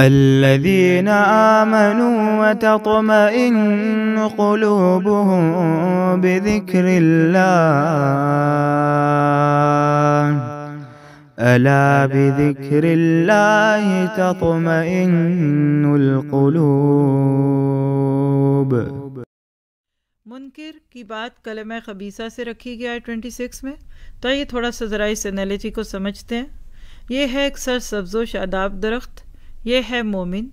الذين آمنوا وتطمئن قلوبهم بذكر الله ألا بذكر الله تطمئن القلوب मुनकर की बात कलम खबीसा से रखी गया है ट्वेंटी सिक्स में तो ये थोड़ा सा ज़रा इस एनालिटी को समझते हैं ये है एक सर सब्ज़ो शादाब दरख्त ये है मोमिन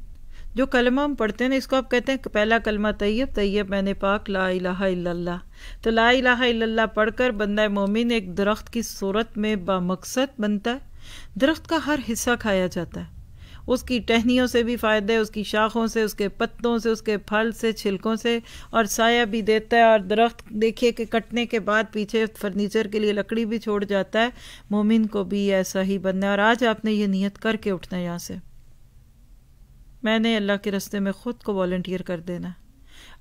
जो कलमा हम पढ़ते हैं ना इसको आप कहते हैं पहला कलमा तैयब तैयब मैंने पाक ला इलाहा इल्लल्लाह तो ला इलाहा इल्लल्लाह पढ़कर बंदा मोमिन एक दरख्त की सूरत में बामकसद बनता है दरख्त का हर हिस्सा खाया जाता है उसकी टहनियों से भी फ़ायदे उसकी शाखों से उसके पत्तों से उसके फल से छिलकों से और साया भी देता है और दरख्त देखिए कि कटने के बाद पीछे फर्नीचर के लिए लकड़ी भी छोड़ जाता है मोमिन को भी ऐसा ही बनना है और आज आपने ये नीयत करके उठना है यहाँ से मैंने अल्लाह के रस्ते में ख़ुद को वॉल्टियर कर देना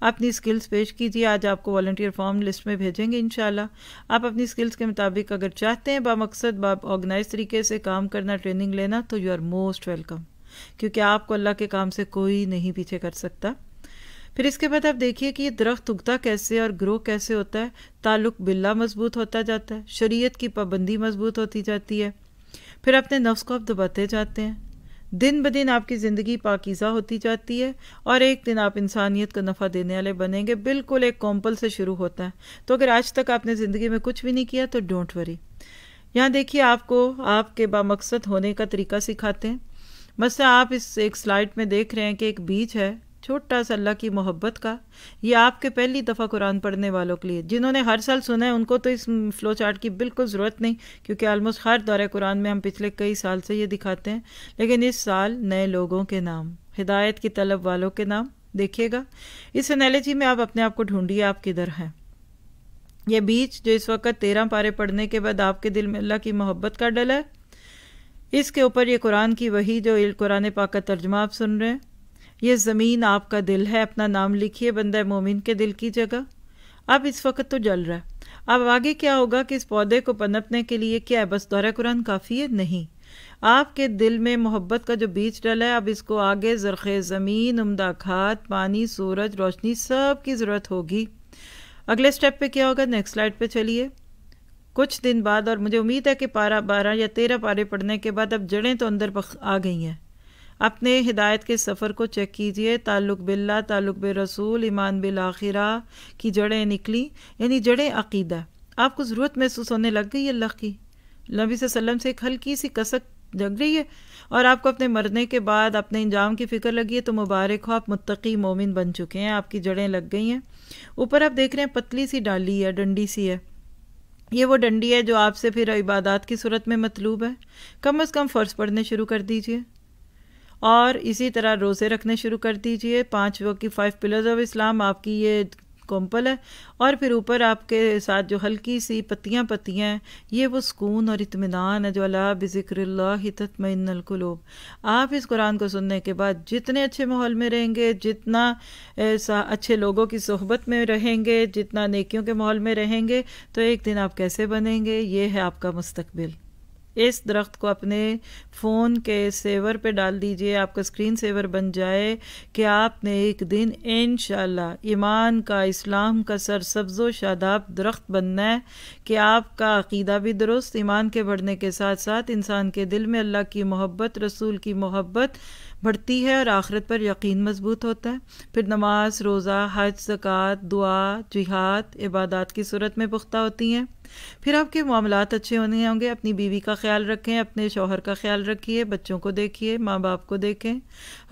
अपनी स्किल्स पेश कीजिए आज आपको वॉल्टियर फॉर्म लिस्ट में भेजेंगे इन आप अपनी स्किल्स के मुताबिक अगर चाहते हैं बामकसद बाब ऑर्गेनाइज तरीके से काम करना ट्रेनिंग लेना तो यू आर मोस्ट वेलकम क्योंकि आपको अल्लाह के काम से कोई नहीं पीछे कर सकता फिर इसके बाद आप देखिए कि ये दरख्त उगता कैसे और ग्रो कैसे होता है ताल्लुक बिल्ला मजबूत होता जाता है शरीयत की पाबंदी मजबूत होती जाती है फिर अपने नफ्स को आप दबाते जाते हैं दिन ब दिन आपकी ज़िंदगी पाकिज़ा होती जाती है और एक दिन आप इंसानियत को नफ़ा देने वाले बनेंगे बिल्कुल एक कॉम्पल से शुरू होता है तो अगर आज तक आपने ज़िंदगी में कुछ भी नहीं किया तो डोंट वरी यहाँ देखिए आपको आपके बामकसद होने का तरीका सिखाते हैं बस आप इस एक स्लाइड में देख रहे हैं कि एक बीच है छोटा सा अल्लाह की मोहब्बत का ये आपके पहली दफ़ा कुरान पढ़ने वालों के लिए जिन्होंने हर साल सुना है उनको तो इस फ्लो चार्ट की बिल्कुल ज़रूरत नहीं क्योंकि आलमोस्ट हर दौरे कुरान में हम पिछले कई साल से ये दिखाते हैं लेकिन इस साल नए लोगों के नाम हिदायत की तलब वालों के नाम देखिएगा इस एनालिजी में आप अपने आप को ढूंढिए आप किधर हैं यह बीच जो इस वक्त तेरह पारे पढ़ने के बाद आपके दिल में अल्लाह की मोहब्बत का डल है इसके ऊपर ये कुरान की वही जो कुरान पाक का तर्जमा आप सुन रहे हैं ये ज़मीन आपका दिल है अपना नाम लिखिए बंदा मोमिन के दिल की जगह अब इस वक्त तो जल रहा है अब आगे क्या होगा कि इस पौधे को पनपने के लिए क्या है बस दौरा कुरान काफ़ी है नहीं आपके दिल में मोहब्बत का जो बीज डला है अब इसको आगे ज़रख़ ज़मीन उमदा खाद पानी सूरज रोशनी सब की ज़रूरत होगी अगले स्टेप पे क्या होगा नेक्स्ट स्लाइड पे चलिए कुछ दिन बाद और मुझे उम्मीद है कि पारा बारह या तेरह पारे पढ़ने के बाद अब जड़ें तो अंदर आ गई हैं अपने हिदायत के सफ़र को चेक कीजिए ताल्लुक बिल्ला ताल्लुक रसूल ईमान बिल आख़िर की जड़ें निकली यानी जड़ें अकीदा आपको ज़रूरत महसूस होने लग गई अल्लाह की नबी वसल्लम से एक हल्की सी कसक जग रही है और आपको अपने मरने के बाद अपने इंजाम की फ़िक्र लगी है तो मुबारक हो आप मुतकी मोमिन बन चुके हैं आपकी जड़ें लग गई हैं ऊपर आप देख रहे हैं पतली सी डाली है डंडी सी है ये वो डंडी है जो आपसे फिर इबादत की सूरत में मतलूब है कम अज़ कम फ़र्ज पढ़ने शुरू कर दीजिए और इसी तरह रोज़े रखने शुरू कर दीजिए पाँच वक्त की फाइव पिलर्स ऑफ इस्लाम आपकी ये कॉम्पल है और फिर ऊपर आपके साथ जो हल्की सी पत्तियाँ पत्तियाँ हैं ये वो सुकून और इतमान है जो अला बिक्र आप इस कुरान को सुनने के बाद जितने अच्छे माहौल में रहेंगे जितना अच्छे लोगों की सोहबत में रहेंगे जितना नेकियों के माहौल में रहेंगे तो एक दिन आप कैसे बनेंगे ये है आपका मुस्तबिल इस दरख्त को अपने फ़ोन के सेवर पे डाल दीजिए आपका स्क्रीन सेवर बन जाए कि आपने एक दिन इन ईमान का इस्लाम का सरसब्ज शादाब दरख्त बनना है कि आपका अकीदा भी दुरुस्त ईमान के बढ़ने के साथ साथ इंसान के दिल में अल्लाह की मोहब्बत रसूल की मोहब्बत बढ़ती है और आखिरत पर यकीन मजबूत होता है फिर नमाज रोज़ा हज जक़ात दुआ जिहाद इबादत की सूरत में पुख्ता होती हैं फिर आपके मामला अच्छे होने होंगे अपनी बीवी का ख्याल रखें अपने शोहर का ख्याल रखिए बच्चों को देखिए माँ बाप को देखें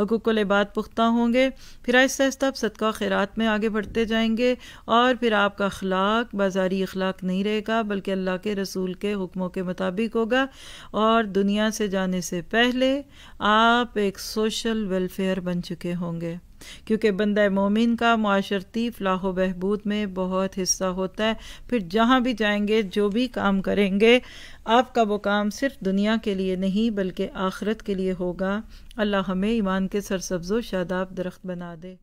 हकूक लिबात पुख्ता होंगे फिर आहिस्ता आहिस्ता आप सदका खैरात में आगे बढ़ते जाएंगे और फिर आपका अखलाक बाजारी अखलाक नहीं रहेगा बल्कि अल्लाह के रसूल के हुक्मों के मुताबिक होगा और दुनिया से जाने से पहले आप एक सोशल वेलफेयर बन चुके होंगे क्योंकि बंदा मोमिन का माशरती फलाह बहबूद में बहुत हिस्सा होता है फिर जहाँ भी जाएंगे जो भी काम करेंगे आपका वो काम सिर्फ दुनिया के लिए नहीं बल्कि आखरत के लिए होगा अल्लाह हमें ईमान के सरसब्ज़ो शादाब दरख्त बना दे